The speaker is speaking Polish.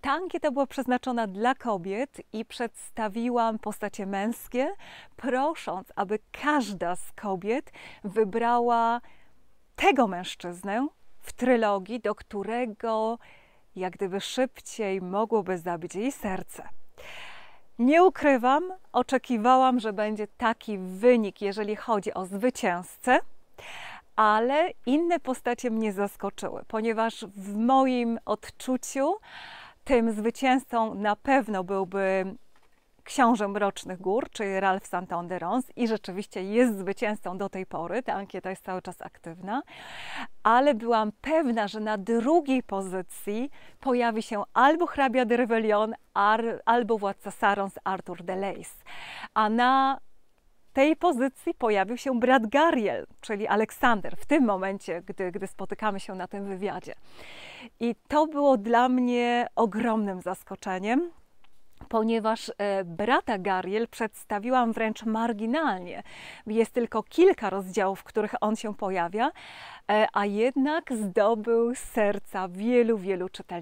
Ta ankieta była przeznaczona dla kobiet i przedstawiłam postacie męskie, prosząc, aby każda z kobiet wybrała tego mężczyznę w trylogii, do którego jak gdyby szybciej mogłoby zabić jej serce. Nie ukrywam, oczekiwałam, że będzie taki wynik, jeżeli chodzi o zwycięzcę, ale inne postacie mnie zaskoczyły, ponieważ w moim odczuciu tym zwycięzcą na pewno byłby książę Mrocznych Gór, czyli Ralph Santanderons i rzeczywiście jest zwycięzcą do tej pory, ta ankieta jest cały czas aktywna, ale byłam pewna, że na drugiej pozycji pojawi się albo hrabia de Revelion, albo władca Sarons Arthur de Lace, a na tej pozycji pojawił się brat Gariel, czyli Aleksander, w tym momencie, gdy, gdy spotykamy się na tym wywiadzie. I to było dla mnie ogromnym zaskoczeniem, ponieważ e, brata Gariel przedstawiłam wręcz marginalnie. Jest tylko kilka rozdziałów, w których on się pojawia, e, a jednak zdobył serca wielu, wielu czytelników.